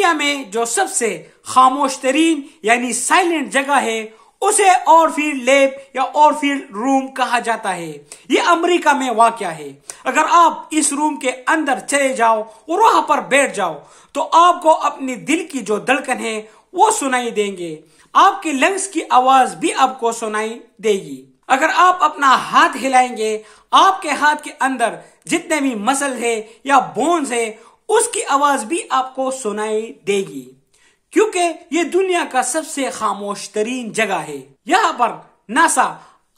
दुनिया में जो सबसे खामोश तरीन यानी साइलेंट जगह है उसे और फिर लेब या और फिर रूम कहा जाता है ये अमेरिका में वाक़ है अगर आप इस रूम के अंदर चले जाओ और वहां पर बैठ जाओ तो आपको अपने दिल की जो धड़कन है वो सुनाई देंगे आपके लंग्स की आवाज भी आपको सुनाई देगी अगर आप अपना हाथ हिलाएंगे आपके हाथ के अंदर जितने भी मसल है या बोन्स है उसकी आवाज भी आपको सुनाई देगी क्योंकि ये दुनिया का सबसे खामोश तरीन जगह है यहाँ पर नासा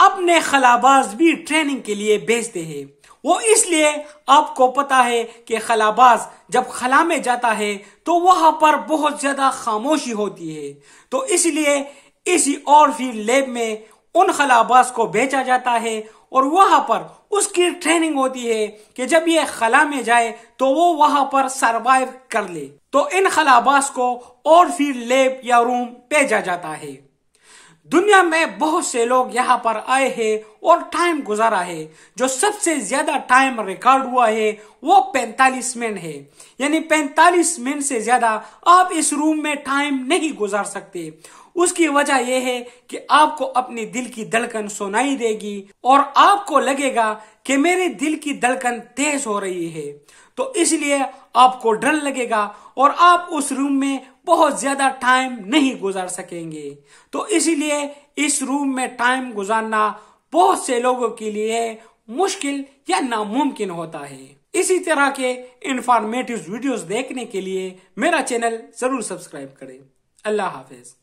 अपने खलाबाज भी ट्रेनिंग के लिए भेजते हैं वो इसलिए आपको पता है कि खलाबाज जब खला में जाता है तो वहां पर बहुत ज्यादा खामोशी होती है तो इसलिए इसी और फील्ड लैब में उन खलाबाज को भेजा जाता है और वहां पर उसकी ट्रेनिंग होती है कि जब ये खला में जाए तो वो वहां पर सरवाइव कर ले तो इन खलाबास को और फिर लेब या रूम भेजा जाता है दुनिया में बहुत से लोग यहाँ पर आए हैं और टाइम गुजारा है जो सबसे ज्यादा टाइम रिकॉर्ड हुआ है वो 45 मिनट है यानी 45 मिनट से ज्यादा आप इस रूम में टाइम नहीं गुजार सकते उसकी वजह यह है कि आपको अपने दिल की धड़कन सुनाई देगी और आपको लगेगा कि मेरे दिल की धड़कन तेज हो रही है तो इसलिए आपको डर लगेगा और आप उस रूम में बहुत ज्यादा टाइम नहीं गुजार सकेंगे तो इसलिए इस रूम में टाइम गुजारना बहुत से लोगों के लिए मुश्किल या नामुमकिन होता है इसी तरह के इंफॉर्मेटिव वीडियोस देखने के लिए मेरा चैनल जरूर सब्सक्राइब करें अल्लाह हाफिज